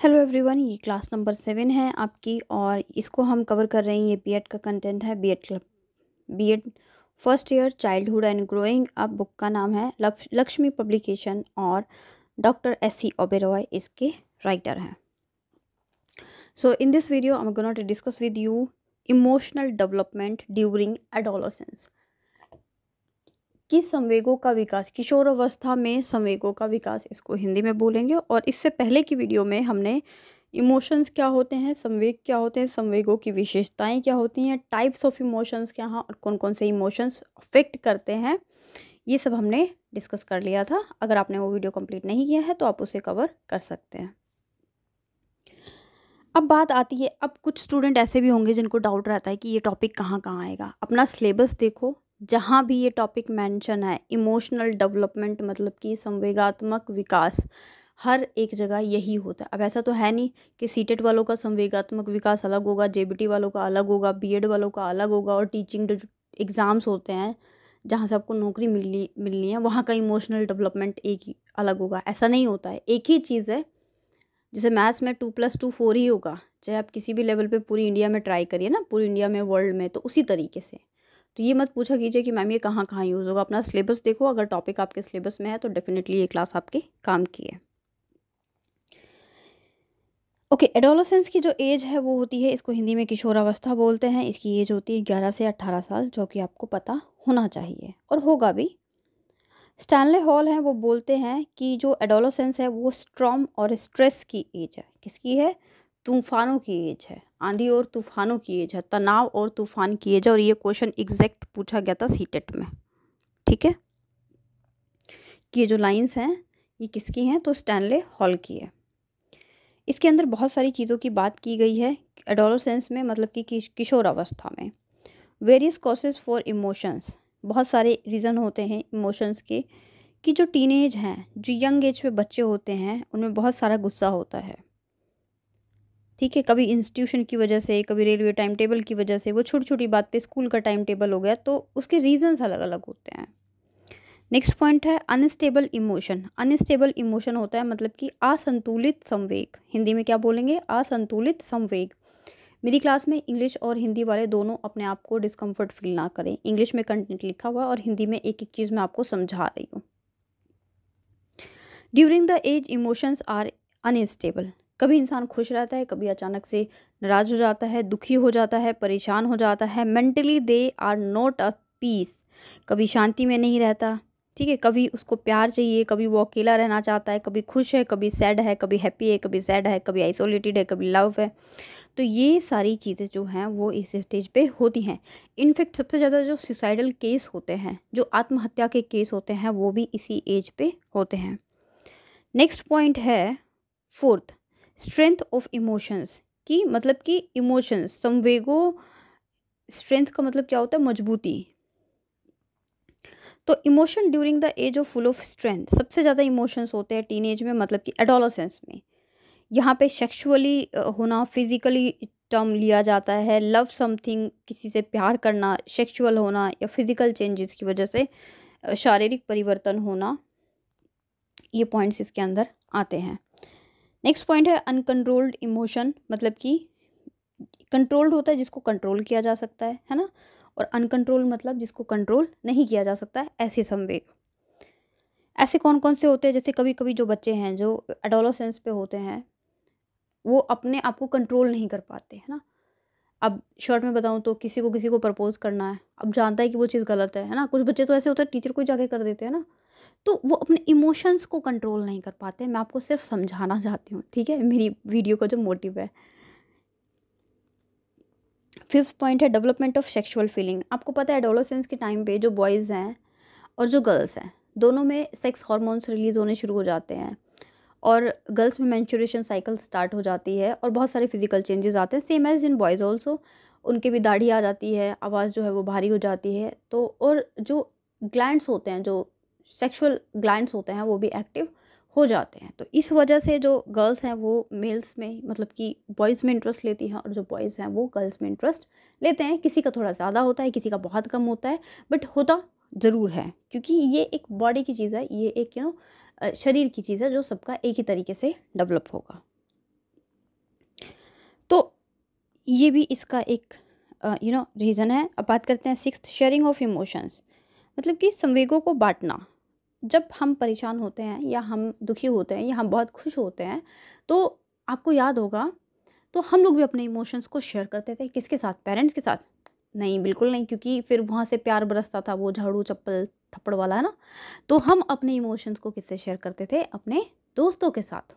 hello everyone ये class number seven है आपकी और इसको हम कवर कर रहे हैं ये बीएड का कंटेंट है B Ed club B Ed first year childhood and growing up book का नाम है लक्ष्मी पब्लिकेशन और डॉक्टर एस सी ओबेरॉय इसके राइटर हैं so in this video I am gonna to discuss with you emotional development during adolescence कि संवेगों का विकास किशोर अवस्था में संवेगों का विकास इसको हिंदी में बोलेंगे और इससे पहले की वीडियो में हमने इमोशंस क्या होते हैं संवेग क्या होते हैं संवेगों की विशेषताएं क्या होती हैं टाइप्स ऑफ इमोशंस क्या हैं और कौन कौन से इमोशंस अफेक्ट करते हैं ये सब हमने डिस्कस कर लिया था अगर आपने वो वीडियो कंप्लीट नहीं किया है तो आप उसे कवर कर सकते हैं अब बात आती है अब कुछ स्टूडेंट ऐसे भी होंगे जिनको डाउट रहता है कि ये टॉपिक कहाँ कहाँ आएगा अपना सिलेबस देखो जहाँ भी ये टॉपिक मेंशन है इमोशनल डेवलपमेंट मतलब कि संवेगात्मक विकास हर एक जगह यही होता है अब ऐसा तो है नहीं कि सीटेट e वालों का संवेगात्मक विकास अलग होगा जे वालों का अलग होगा बी वालों का अलग होगा और टीचिंग एग्ज़ाम्स होते हैं जहाँ से आपको नौकरी मिलनी मिलनी है वहाँ का इमोशनल डेवलपमेंट एक ही अलग होगा ऐसा नहीं होता है एक ही चीज़ है जैसे मैथ्स में टू प्लस टू फोर ही होगा चाहे आप किसी भी लेवल पे पूरी इंडिया में ट्राई करिए ना पूरी इंडिया में वर्ल्ड में तो उसी तरीके से तो ये मत पूछा कीजिए कि मैम ये कहाँ कहाँ यूज़ होगा अपना सिलेबस देखो अगर टॉपिक आपके सिलेबस में है तो डेफिनेटली ये क्लास आपके काम की है ओके okay, एडोलोसेंस की जो एज है वो होती है इसको हिंदी में किशोरावस्था बोलते हैं इसकी एज होती है ग्यारह से अट्ठारह साल जो कि आपको पता होना चाहिए और होगा भी स्टैनले हॉल हैं वो बोलते हैं कि जो एडोलोसेंस है वो स्ट्रॉम और स्ट्रेस की एज है किसकी है तूफानों की एज है आंधी और तूफानों की एज है तनाव और तूफान की एज है और ये क्वेश्चन एग्जैक्ट पूछा गया था सी टेट e में ठीक है कि ये जो लाइंस हैं ये किसकी हैं तो स्टैनले हॉल की है इसके अंदर बहुत सारी चीज़ों की बात की गई है एडोलोसेंस में मतलब कि किशोर अवस्था में वेरियस कॉसेज फॉर इमोशंस बहुत सारे रीज़न होते हैं इमोशंस के कि जो टीनेज हैं जो यंग एज में बच्चे होते हैं उनमें बहुत सारा गुस्सा होता है ठीक है कभी इंस्टीट्यूशन की वजह से कभी रेलवे टाइम टेबल की वजह से वो छोटी छोटी बात पे स्कूल का टाइम टेबल हो गया तो उसके रीजंस अलग अलग होते हैं नेक्स्ट पॉइंट है अनस्टेबल इमोशन अनस्टेबल इमोशन होता है मतलब कि असंतुलित संवेग हिंदी में क्या बोलेंगे असंतुलित संवेग मेरी क्लास में इंग्लिश और हिंदी वाले दोनों अपने आप को डिस्कम्फर्ट फील ना करें इंग्लिश में कंटेंट लिखा हुआ और हिंदी में एक एक चीज़ मैं आपको समझा रही हूँ during the age emotions are unstable कभी इंसान खुश रहता है कभी अचानक से नाराज हो जाता है दुखी हो जाता है परेशान हो जाता है mentally they are not a peace कभी शांति में नहीं रहता ठीक है कभी उसको प्यार चाहिए कभी वो अकेला रहना चाहता है कभी खुश है कभी सैड है कभी हैप्पी है कभी सैड है कभी आइसोलेटेड है कभी लव है तो ये सारी चीज़ें जो हैं वो इस स्टेज पे होती हैं इनफैक्ट सबसे ज़्यादा जो सुसाइडल केस होते हैं जो आत्महत्या के केस होते हैं वो भी इसी एज पे होते हैं नेक्स्ट पॉइंट है फोर्थ स्ट्रेंथ ऑफ इमोशंस कि मतलब कि इमोशंस संवेगो स्ट्रेंथ का मतलब क्या होता है मजबूती तो emotion during the age of full of strength सबसे ज़्यादा इमोशंस होते हैं टीनेज में मतलब कि एडोलोसेंस में यहाँ पे सेक्सुअली होना फिजिकली टर्म लिया जाता है लव समथिंग किसी से प्यार करना सेक्सुअल होना या फिजिकल चेंजेस की वजह से शारीरिक परिवर्तन होना ये पॉइंट्स इसके अंदर आते हैं नेक्स्ट पॉइंट है अनकंट्रोल्ड इमोशन मतलब कि कंट्रोल्ड होता है जिसको कंट्रोल किया जा सकता है है ना और अनकंट्रोल मतलब जिसको कंट्रोल नहीं किया जा सकता है ऐसे संवेग ऐसे कौन कौन से होते हैं जैसे कभी कभी जो बच्चे हैं जो एडोलोसेंस पे होते हैं वो अपने आप को कंट्रोल नहीं कर पाते है ना अब शॉर्ट में बताऊँ तो किसी को किसी को प्रपोज करना है अब जानता है कि वो चीज़ गलत है है ना कुछ बच्चे तो ऐसे होते हैं टीचर को जाके कर देते हैं ना तो वो अपने इमोशंस को कंट्रोल नहीं कर पाते मैं आपको सिर्फ समझाना चाहती हूँ ठीक है मेरी वीडियो का जो मोटिव है फिफ्थ पॉइंट है डेवलपमेंट ऑफ सेक्सुअल फीलिंग आपको पता है एडोलोसेंस के टाइम पे जो बॉयज़ हैं और जो गर्ल्स हैं दोनों में सेक्स हार्मोन्स रिलीज़ होने शुरू हो जाते हैं और गर्ल्स में मैंचुरेशन साइकिल स्टार्ट हो जाती है और बहुत सारे फिजिकल चेंजेस आते हैं same age in boys also उनके भी दाढ़ी आ जाती है आवाज़ जो है वो भारी हो जाती है तो और जो ग्लैंड्स होते हैं जो सेक्सुअल ग्लैंड्स होते हैं वो भी एक्टिव हो जाते हैं तो इस वजह से जो गर्ल्स हैं वो मेल्स में मतलब कि बॉयज़ में इंटरेस्ट लेती हैं और जो बॉयज़ हैं वो गर्ल्स में इंटरेस्ट लेते हैं किसी का थोड़ा ज़्यादा होता है किसी का बहुत कम होता है बट होता ज़रूर है क्योंकि ये एक बॉडी की चीज़ है ये एक यू नो शरीर की चीज़ है जो सबका एक ही तरीके से डेवलप होगा तो ये भी इसका एक यू नो रीज़न है अब बात करते हैं सिक्स शेयरिंग ऑफ इमोशंस मतलब कि संवेगों को बांटना जब हम परेशान होते हैं या हम दुखी होते हैं या हम बहुत खुश होते हैं तो आपको याद होगा तो हम लोग भी अपने इमोशंस को शेयर करते थे किसके साथ पेरेंट्स के साथ नहीं बिल्कुल नहीं क्योंकि फिर वहाँ से प्यार बरसता था वो झाड़ू चप्पल थप्पड़ वाला है ना तो हम अपने इमोशंस को किससे शेयर करते थे अपने दोस्तों के साथ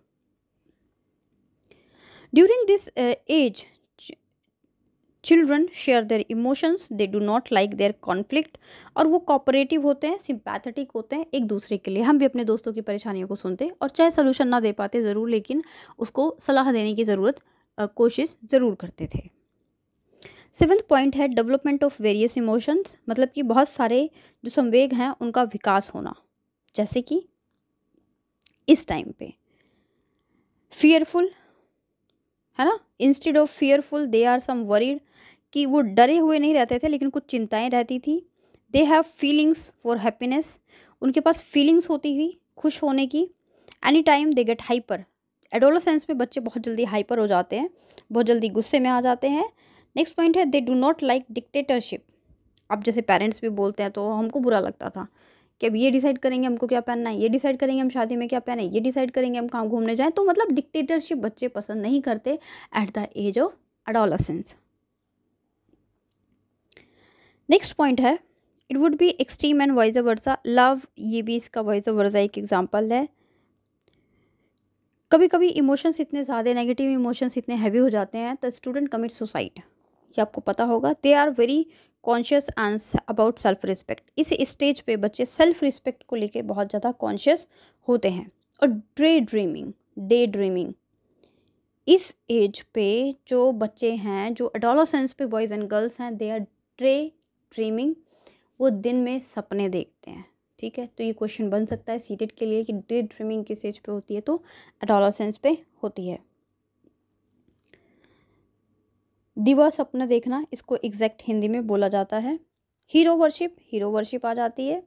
during this age children share their emotions they do not like their conflict और वो कॉपरेटिव होते हैं सिंपैथेटिक होते हैं एक दूसरे के लिए हम भी अपने दोस्तों की परेशानियों को सुनते और चाहे सोल्यूशन ना दे पाते ज़रूर लेकिन उसको सलाह देने की ज़रूरत कोशिश ज़रूर करते थे सेवन्थ पॉइंट है डेवलपमेंट ऑफ वेरियस इमोशंस मतलब कि बहुत सारे जो संवेग हैं उनका विकास होना जैसे कि इस टाइम पे फियरफुल है ना instead of fearful they are some worried कि वो डरे हुए नहीं रहते थे लेकिन कुछ चिंताएं रहती थी they have feelings for happiness उनके पास फीलिंग्स होती थी खुश होने की any time they get hyper adolescence में बच्चे बहुत जल्दी हाइपर हो जाते हैं बहुत जल्दी गुस्से में आ जाते हैं नेक्स्ट पॉइंट है they do not like dictatorship अब जैसे पेरेंट्स भी बोलते हैं तो हमको बुरा लगता था कि अब ये डिसाइड करेंगे हमको क्या पहनना है ये डिसाइड करेंगे हम शादी में क्या पहने ये डिसाइड करेंगे हम कहाँ घूमने जाएँ तो मतलब डिक्टेटरशिप बच्चे पसंद नहीं करते at the age of adolescence next point है it would be extreme and vice versa love ये भी इसका वॉइस ऑफ वर्जा एक एग्जाम्पल है कभी कभी इमोशंस इतने ज़्यादा नेगेटिव इमोशंस इतने हैवी हो जाते हैं द स्टूडेंट कमिट सुसाइड ये आपको पता होगा they are very conscious answer about self respect इस स्टेज पे बच्चे सेल्फ रिस्पेक्ट को लेके बहुत ज़्यादा कॉन्शियस होते हैं और डे ड्रीमिंग डे ड्रीमिंग इस एज पे जो बच्चे हैं जो अडोलोसेंस पे बॉयज़ एंड गर्ल्स हैं दे आर डे ड्रीमिंग वो दिन में सपने देखते हैं ठीक है तो ये क्वेश्चन बन सकता है सीटेड के लिए कि डे ड्रीमिंग किस एज पर होती है तो अडोलोसेंस पे होती है दिवा सपना देखना इसको एग्जैक्ट हिंदी में बोला जाता है हीरो वर्शिप हीरो वर्शिप आ जाती है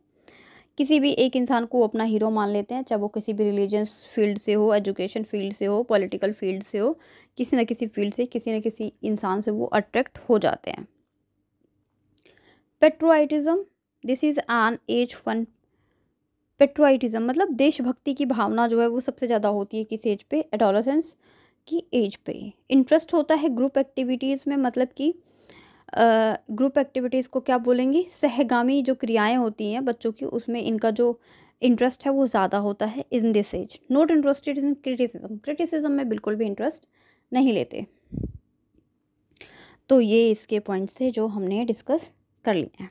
किसी भी एक इंसान को अपना हीरो मान लेते हैं चाहे वो किसी भी रिलीजियस फील्ड से हो एजुकेशन फील्ड से हो पॉलिटिकल फील्ड से हो किसी न किसी फील्ड से किसी न किसी इंसान से वो अट्रैक्ट हो जाते हैं patriotism this is an age one patriotism मतलब देशभक्ति की भावना जो है वो सबसे ज़्यादा होती है किस एज पे एडोलसेंस की एज पे इंटरेस्ट होता है ग्रुप एक्टिविटीज़ में मतलब कि ग्रुप एक्टिविटीज़ को क्या बोलेंगे सहगामी जो क्रियाएं होती हैं बच्चों की उसमें इनका जो इंटरेस्ट है वो ज़्यादा होता है in this age not interested in criticism criticism में बिल्कुल भी इंटरेस्ट नहीं लेते तो ये इसके पॉइंट्स थे जो हमने डिस्कस कर लिए हैं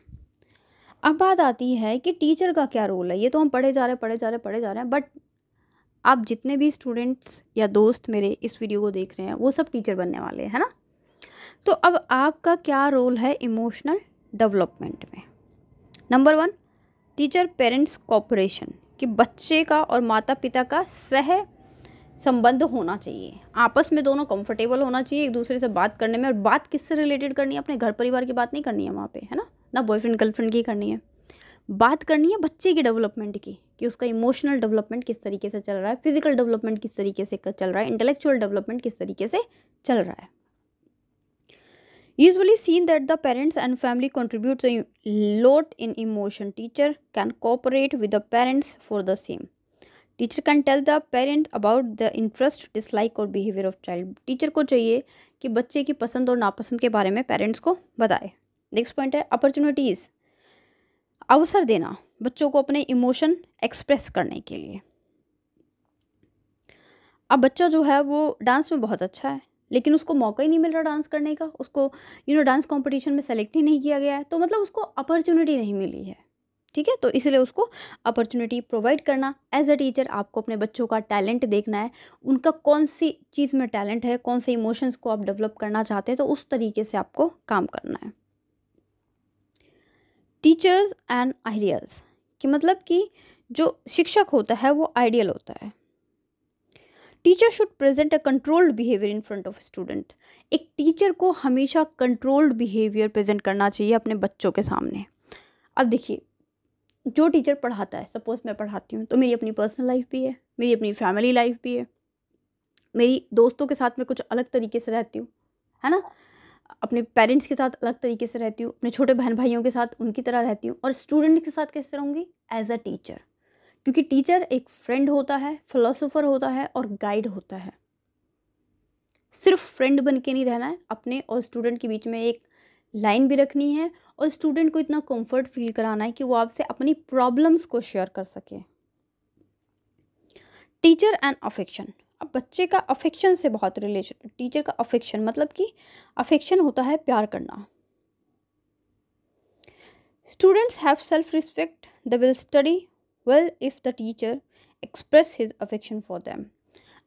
अब बात आती है कि टीचर का क्या रोल है ये तो हम पढ़े जा रहे हैं पढ़े जा रहे हैं पढ़े जा रहे हैं बट आप जितने भी स्टूडेंट्स या दोस्त मेरे इस वीडियो को देख रहे हैं वो सब टीचर बनने वाले हैं ना तो अब आपका क्या रोल है इमोशनल डेवलपमेंट में number one teacher parents cooperation कि बच्चे का और माता पिता का सह संबंध होना चाहिए आपस में दोनों कंफर्टेबल होना चाहिए एक दूसरे से बात करने में और बात किससे रिलेटेड करनी है अपने घर परिवार की बात नहीं करनी है वहाँ पे है ना ना बॉयफ्रेंड गर्लफ्रेंड की करनी है बात करनी है बच्चे की डेवलपमेंट की कि उसका इमोशनल डेवलपमेंट किस तरीके से चल रहा है फिजिकल डेवलपमेंट किस तरीके से चल रहा है इंटेलेक्चुअल डेवलपमेंट किस तरीके से चल रहा है usually seen that the parents and family contribute lot in emotion teacher can cooperate with the parents for the same teacher can tell the parent about the interest dislike और behaviour of child teacher को चाहिए कि बच्चे की पसंद और नापसंद के बारे में पेरेंट्स को बताए नेक्स्ट पॉइंट है अपॉर्चुनिटीज़ अवसर देना बच्चों को अपने इमोशन एक्सप्रेस करने के लिए अब बच्चा जो है वो डांस में बहुत अच्छा है लेकिन उसको मौका ही नहीं मिल रहा डांस करने का उसको यू नो डांस कंपटीशन में सेलेक्ट ही नहीं किया गया है तो मतलब उसको अपॉर्चुनिटी नहीं मिली है ठीक है तो इसलिए उसको अपॉर्चुनिटी प्रोवाइड करना एज अ टीचर आपको अपने बच्चों का टैलेंट देखना है उनका कौन सी चीज़ में टैलेंट है कौन से इमोशंस को आप डेवलप करना चाहते हैं तो उस तरीके से आपको काम करना है टीचर्स एंड आइडियल्स कि मतलब कि जो शिक्षक होता है वो आइडियल होता है teacher should present a controlled behaviour in front of student एक टीचर को हमेशा कंट्रोल्ड बिहेवियर प्रेजेंट करना चाहिए अपने बच्चों के सामने अब देखिए जो टीचर पढ़ाता है सपोज मैं पढ़ाती हूँ तो मेरी अपनी पर्सनल लाइफ भी है मेरी अपनी फैमिली लाइफ भी है मेरी दोस्तों के साथ मैं कुछ अलग तरीके से रहती हूँ है ना अपने पेरेंट्स के साथ अलग तरीके से रहती हूँ अपने छोटे बहन भाइयों के साथ उनकी तरह रहती हूँ और स्टूडेंट के साथ कैसे रहूँगी एज अ टीचर क्योंकि टीचर एक फ्रेंड होता है फिलोसोफर होता है और गाइड होता है सिर्फ फ्रेंड बन के नहीं रहना है अपने और स्टूडेंट के बीच में एक लाइन भी रखनी है और स्टूडेंट को इतना कंफर्ट फील कराना है कि वो आपसे अपनी प्रॉब्लम्स को शेयर कर सके टीचर एंड अफेक्शन अब बच्चे का अफेक्शन से बहुत रिलेशन टीचर का अफेक्शन मतलब कि अफेक्शन होता है प्यार करना students have self respect the will study well if the teacher express his affection for them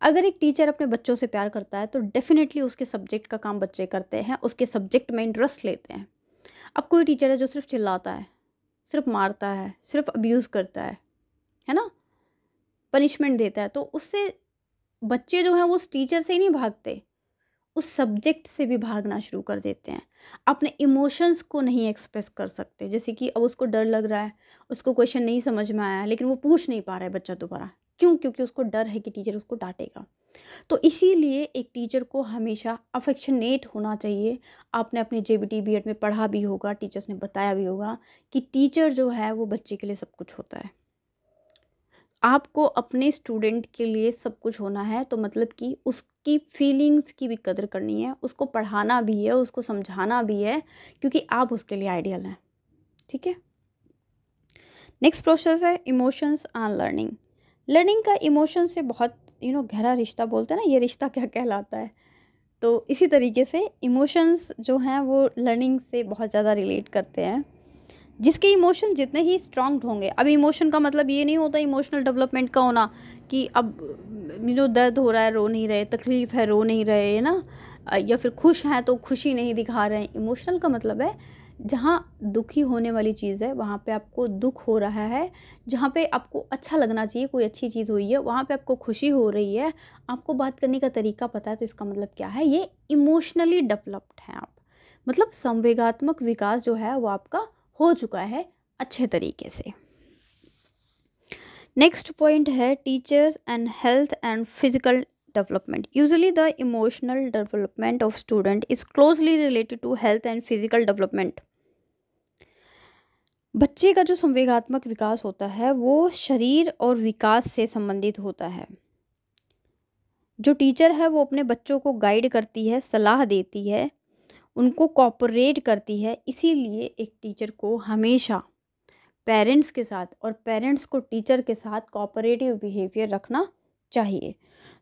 अगर एक टीचर अपने बच्चों से प्यार करता है तो डेफिनेटली उसके सब्जेक्ट का काम बच्चे करते हैं उसके सब्जेक्ट में इंटरेस्ट लेते हैं अब कोई टीचर है जो सिर्फ चिल्लाता है सिर्फ मारता है सिर्फ अब्यूज़ करता है है ना पनिशमेंट देता है तो उससे बच्चे जो हैं वो उस टीचर से ही नहीं भागते उस सब्जेक्ट से भी भागना शुरू कर देते हैं अपने इमोशंस को नहीं एक्सप्रेस कर सकते जैसे कि अब उसको डर लग रहा है उसको क्वेश्चन नहीं समझ में आया लेकिन वो पूछ नहीं पा रहा है बच्चा दोबारा क्यों क्योंकि उसको डर है कि टीचर उसको डांटेगा तो इसीलिए एक टीचर को हमेशा अफेक्शनेट होना चाहिए आपने अपने J B T B Ed में पढ़ा भी होगा टीचर्स ने बताया भी होगा कि टीचर जो है वो बच्चे के लिए सब कुछ होता है आपको अपने स्टूडेंट के लिए सब कुछ होना है तो मतलब कि उसकी फीलिंग्स की भी कदर करनी है उसको पढ़ाना भी है उसको समझाना भी है क्योंकि आप उसके लिए आइडियल हैं ठीक है नेक्स्ट प्रोसेस है इमोशंस ऑन लर्निंग लर्निंग का इमोशन से बहुत यू नो गहरा रिश्ता बोलते हैं ना ये रिश्ता क्या कहलाता है तो इसी तरीके से इमोशंस जो हैं वो लर्निंग से बहुत ज़्यादा रिलेट करते हैं जिसके इमोशन जितने ही स्ट्रांग होंगे अब इमोशन का मतलब ये नहीं होता इमोशनल डेवलपमेंट का होना कि अब जो दर्द हो रहा है रो नहीं रहे तकलीफ़ है रो नहीं रहे है ना या फिर खुश हैं तो खुशी नहीं दिखा रहे हैं इमोशनल का मतलब है जहाँ दुखी होने वाली चीज़ है वहाँ पे आपको दुख हो रहा है जहाँ पे आपको अच्छा लगना चाहिए कोई अच्छी चीज़ हुई है वहाँ पे आपको खुशी हो रही है आपको बात करने का तरीका पता है तो इसका मतलब क्या है ये इमोशनली डेवलप्ड हैं आप मतलब संवेगात्मक विकास जो है वो आपका हो चुका है अच्छे तरीके से नेक्स्ट पॉइंट है teachers and health and physical development usually the emotional development of student is closely related to health and physical development बच्चे का जो संवेगात्मक विकास होता है वो शरीर और विकास से संबंधित होता है जो टीचर है वो अपने बच्चों को गाइड करती है सलाह देती है उनको कॉपरेट करती है इसीलिए एक टीचर को हमेशा पेरेंट्स के साथ और पेरेंट्स को टीचर के साथ कॉपरेटिव बिहेवियर रखना चाहिए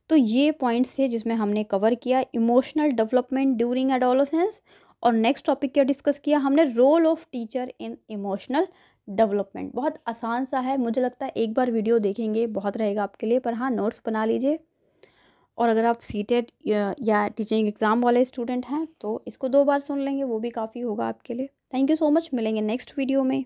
तो ये पॉइंट्स थे जिसमें हमने कवर किया इमोशनल डेवलपमेंट ड्यूरिंग एडोलोसेंस और नेक्स्ट टॉपिक क्या डिस्कस किया हमने role of teacher in emotional development बहुत आसान सा है मुझे लगता है एक बार वीडियो देखेंगे बहुत रहेगा आपके लिए पर हाँ नोट्स बना लीजिए और अगर आप सीटेड या टीचिंग एग्ज़ाम वाले स्टूडेंट हैं तो इसको दो बार सुन लेंगे वो भी काफ़ी होगा आपके लिए थैंक यू सो मच मिलेंगे नेक्स्ट वीडियो में